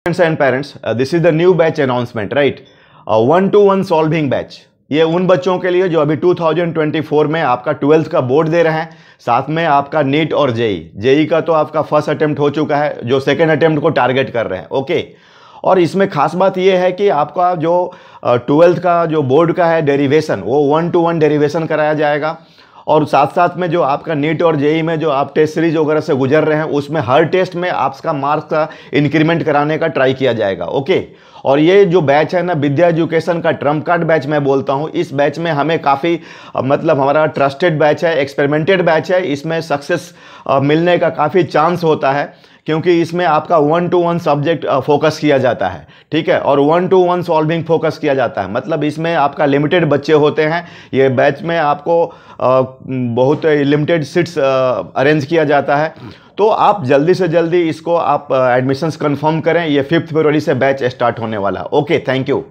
students and parents this is the new batch announcement right one two one solving batch ये उन बच्चों के लिए जो अभी 2024 में आपका ट्वेल्थ का बोर्ड दे रहे हैं साथ में आपका नीट और जेई जेई का तो आपका फर्स्ट अटेम्प्ट हो चुका है जो सेकेंड अटेम्प्ट को टारगेट कर रहे हैं ओके और इसमें खास बात यह है कि आपका जो ट्वेल्थ uh, का जो बोर्ड का है डेरिवेशन वो वन टू वन डेरिवेशन कराया जाएगा और साथ साथ में जो आपका नीट और जेई में जो आप टेस्ट सीरीज वगैरह से गुजर रहे हैं उसमें हर टेस्ट में आपका मार्क्स का इंक्रीमेंट कराने का ट्राई किया जाएगा ओके और ये जो बैच है ना विद्या एजुकेशन का ट्रम्प कार्ड बैच मैं बोलता हूँ इस बैच में हमें काफ़ी मतलब हमारा ट्रस्टेड बैच है एक्सपेरिमेंटेड बैच है इसमें सक्सेस मिलने का काफ़ी चांस होता है क्योंकि इसमें आपका one two one subject focus किया जाता है ठीक है और one two one solving focus किया जाता है मतलब इसमें आपका लिमिटेड बच्चे होते हैं ये बैच में आपको बहुत लिमिटेड सीट्स अरेंज किया जाता है तो आप जल्दी से जल्दी इसको आप एडमिशन्स कंफर्म करें ये फिफ्थ फरवरी से बैच स्टार्ट होने वाला ओके थैंक यू